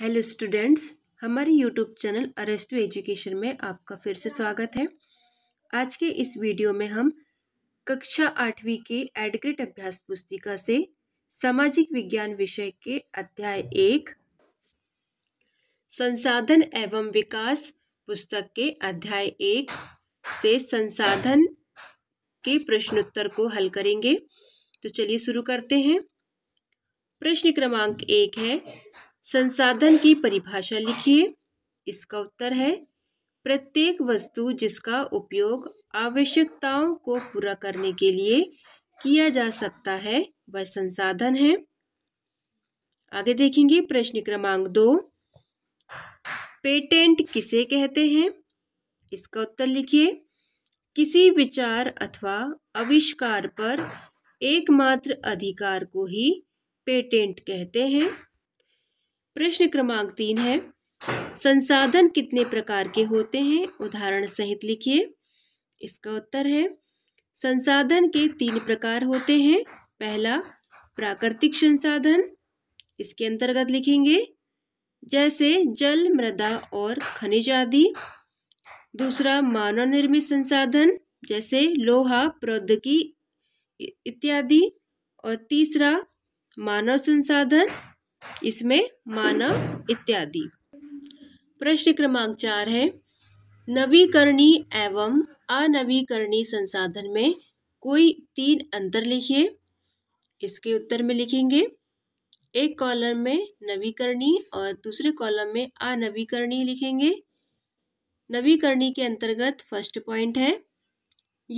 Hello students हमारे YouTube channel Arastu education में आपका फिर से स्वागत है आज के इस वीडियो में हम कक्षा आठवीं के एडग्रेट अभ्यास पुस्तिका से सामाजिक विज्ञान विषय के अध्याय एक संसाधन एवं विकास पुस्तक के अध्याय एक से संसाधन के प्रश्नोत्तर को हल करेंगे तो चलिए शुरू करते हैं प्रश्न क्रमांक एक है संसाधन की परिभाषा लिखिए इसका उत्तर है प्रत्येक वस्तु जिसका उपयोग आवश्यकताओं को पूरा करने के लिए किया जा सकता है वह संसाधन है आगे देखेंगे प्रश्न क्रमांक दो पेटेंट किसे कहते हैं इसका उत्तर लिखिए किसी विचार अथवा आविष्कार पर एकमात्र अधिकार को ही पेटेंट कहते हैं प्रश्न क्रमांक तीन है संसाधन कितने प्रकार के होते हैं उदाहरण सहित लिखिए इसका उत्तर है संसाधन के तीन प्रकार होते हैं पहला प्राकृतिक संसाधन इसके अंतर्गत लिखेंगे जैसे जल मृदा और खनिज आदि दूसरा मानव निर्मित संसाधन जैसे लोहा प्रौद्योगिकी इत्यादि और तीसरा मानव संसाधन इसमें मानव इत्यादि प्रश्न क्रमांक चार है नवीकरणीय एवं अनवीकरणीय संसाधन में कोई तीन अंतर लिखिए इसके उत्तर में लिखेंगे एक कॉलम में नवीकरणीय और दूसरे कॉलम में अनवीकरणीय लिखेंगे नवीकरणीय के अंतर्गत फर्स्ट पॉइंट है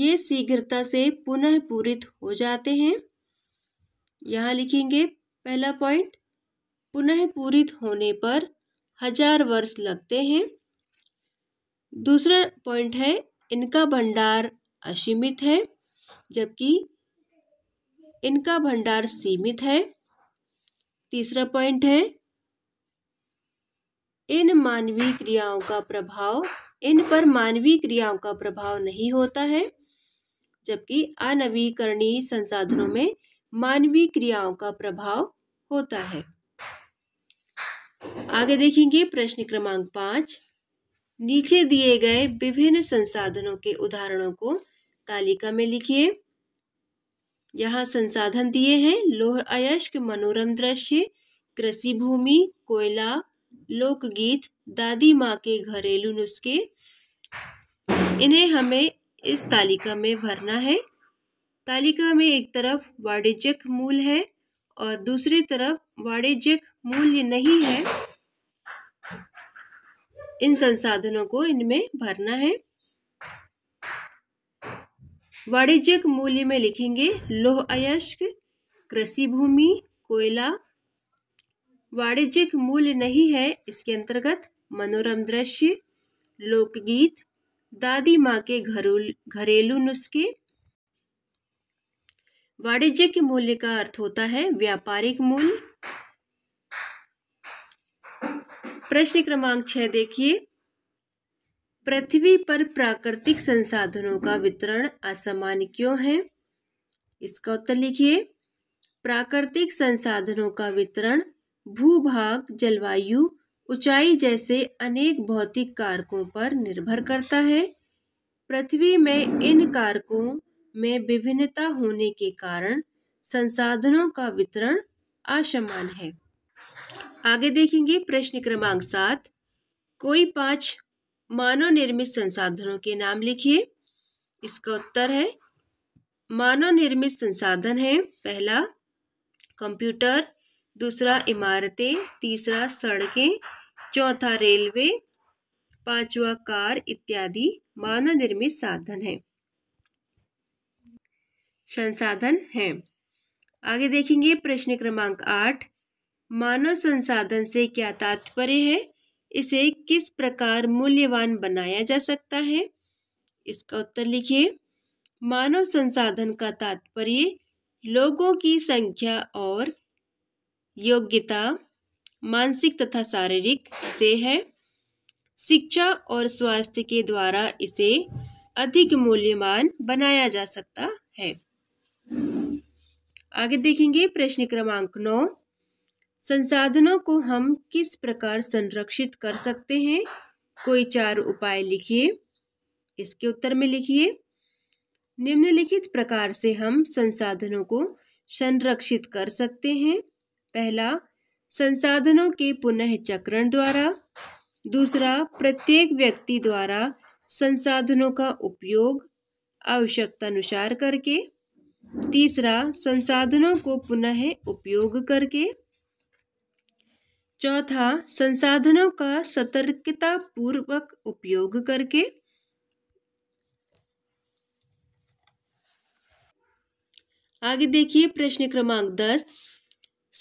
ये शीघ्रता से पुनः पूरित हो जाते हैं यहाँ लिखेंगे पहला पॉइंट पुनः पूरित होने पर हजार वर्ष लगते हैं दूसरा पॉइंट है इनका भंडार असीमित है जबकि इनका भंडार सीमित है तीसरा पॉइंट है इन मानवीय क्रियाओं का प्रभाव इन पर मानवीय क्रियाओं का प्रभाव नहीं होता है जबकि अनवीकरणीय संसाधनों में मानवीय क्रियाओं का प्रभाव होता है आगे देखेंगे प्रश्न क्रमांक पांच नीचे दिए गए विभिन्न संसाधनों के उदाहरणों को तालिका में लिखिए यहाँ संसाधन दिए हैं लोह अयस्क मनोरम दृश्य कृषि भूमि कोयला लोकगीत दादी माँ के घरेलू नुस्खे इन्हें हमें इस तालिका में भरना है तालिका में एक तरफ वाणिज्यक मूल है और दूसरी तरफ वाणिज्यक मूल्य नहीं है इन संसाधनों को इनमें भरना है वाणिज्यिक मूल्य में लिखेंगे लोह अयस्क कृषि भूमि कोयला वाणिज्यिक मूल्य नहीं है इसके अंतर्गत मनोरम दृश्य लोकगीत दादी माँ के घरू घरेलू नुस्खे वाणिज्यिक मूल्य का अर्थ होता है व्यापारिक मूल्य प्रश्न क्रमांक छह देखिए पृथ्वी पर प्राकृतिक संसाधनों का वितरण असमान क्यों है इसका उत्तर लिखिए प्राकृतिक संसाधनों का वितरण भूभाग जलवायु ऊंचाई जैसे अनेक भौतिक कारकों पर निर्भर करता है पृथ्वी में इन कारकों में विभिन्नता होने के कारण संसाधनों का वितरण असमान है आगे देखेंगे प्रश्न क्रमांक सात कोई पांच मानव निर्मित संसाधनों के नाम लिखिए इसका उत्तर है मानव निर्मित संसाधन है पहला कंप्यूटर दूसरा इमारतें तीसरा सड़कें चौथा रेलवे पांचवा कार इत्यादि मानव निर्मित साधन है संसाधन है आगे देखेंगे प्रश्न क्रमांक आठ मानव संसाधन से क्या तात्पर्य है इसे किस प्रकार मूल्यवान बनाया जा सकता है इसका उत्तर लिखिए मानव संसाधन का तात्पर्य लोगों की संख्या और योग्यता मानसिक तथा शारीरिक से है शिक्षा और स्वास्थ्य के द्वारा इसे अधिक मूल्यवान बनाया जा सकता है आगे देखेंगे प्रश्न क्रमांक नौ संसाधनों को हम किस प्रकार संरक्षित कर सकते हैं कोई चार उपाय लिखिए इसके उत्तर में लिखिए निम्नलिखित प्रकार से हम संसाधनों को संरक्षित कर सकते हैं पहला संसाधनों के पुनः चक्रण द्वारा दूसरा प्रत्येक व्यक्ति द्वारा संसाधनों का उपयोग आवश्यकतानुसार करके तीसरा संसाधनों को पुनः उपयोग करके चौथा संसाधनों का सतर्कता पूर्वक उपयोग करके आगे देखिए प्रश्न क्रमांक दस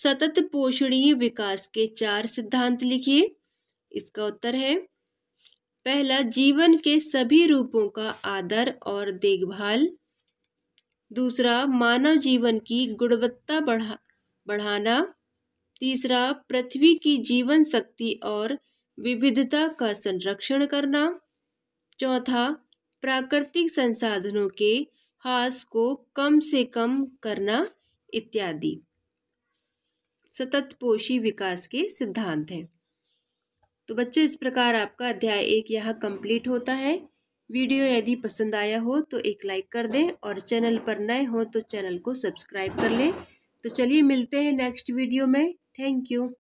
सतत पोषणीय विकास के चार सिद्धांत लिखिए इसका उत्तर है पहला जीवन के सभी रूपों का आदर और देखभाल दूसरा मानव जीवन की गुणवत्ता बढ़ा बढ़ाना तीसरा पृथ्वी की जीवन शक्ति और विविधता का संरक्षण करना चौथा प्राकृतिक संसाधनों के हास को कम से कम करना इत्यादि सतत पोषी विकास के सिद्धांत हैं तो बच्चों इस प्रकार आपका अध्याय एक यहाँ कंप्लीट होता है वीडियो यदि पसंद आया हो तो एक लाइक कर दें और चैनल पर नए हो तो चैनल को सब्सक्राइब कर लें तो चलिए मिलते हैं नेक्स्ट वीडियो में Thank you.